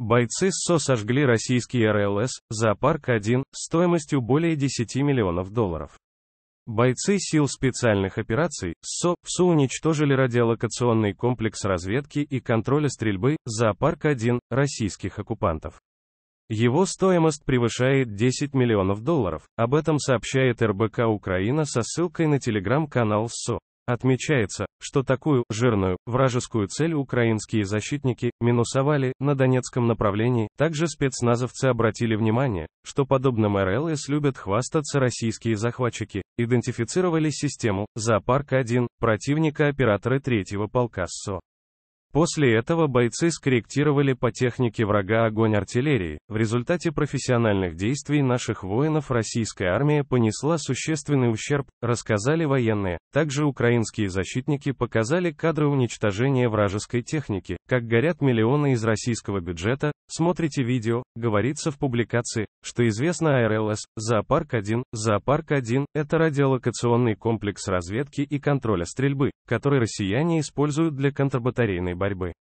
Бойцы СО сожгли российский РЛС, «Зоопарк-1», стоимостью более 10 миллионов долларов. Бойцы сил специальных операций, ССО, ВСУ уничтожили радиолокационный комплекс разведки и контроля стрельбы, «Зоопарк-1», российских оккупантов. Его стоимость превышает 10 миллионов долларов, об этом сообщает РБК Украина со ссылкой на телеграм-канал СО. Отмечается, что такую жирную вражескую цель украинские защитники минусовали на Донецком направлении. Также спецназовцы обратили внимание, что подобным РЛС любят хвастаться российские захватчики. Идентифицировали систему «Зоопарк-1» противника операторы третьего полка СО. После этого бойцы скорректировали по технике врага огонь артиллерии. В результате профессиональных действий наших воинов российская армия понесла существенный ущерб, рассказали военные. Также украинские защитники показали кадры уничтожения вражеской техники, как горят миллионы из российского бюджета. Смотрите видео, говорится в публикации, что известно АРЛС, Зоопарк-1. Зоопарк-1 – это радиолокационный комплекс разведки и контроля стрельбы, который россияне используют для контрбатарейной борьбы.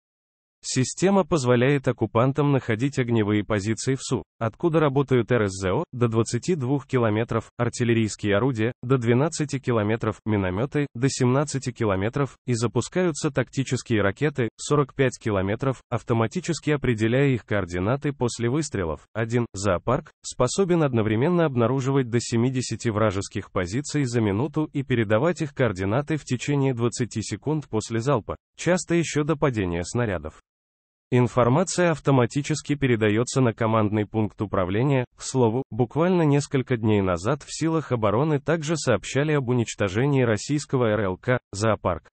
Система позволяет оккупантам находить огневые позиции в СУ, откуда работают РСЗО до 22 км, артиллерийские орудия до 12 км, минометы до 17 км и запускаются тактические ракеты 45 км, автоматически определяя их координаты после выстрелов. 1. Зоопарк способен одновременно обнаруживать до 70 вражеских позиций за минуту и передавать их координаты в течение 20 секунд после залпа, часто еще до падения снарядов. Информация автоматически передается на командный пункт управления. К слову, буквально несколько дней назад в силах обороны также сообщали об уничтожении российского РЛК «Зоопарк».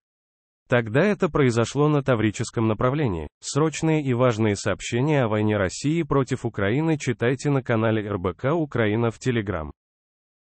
Тогда это произошло на Таврическом направлении. Срочные и важные сообщения о войне России против Украины читайте на канале РБК Украина в Телеграм.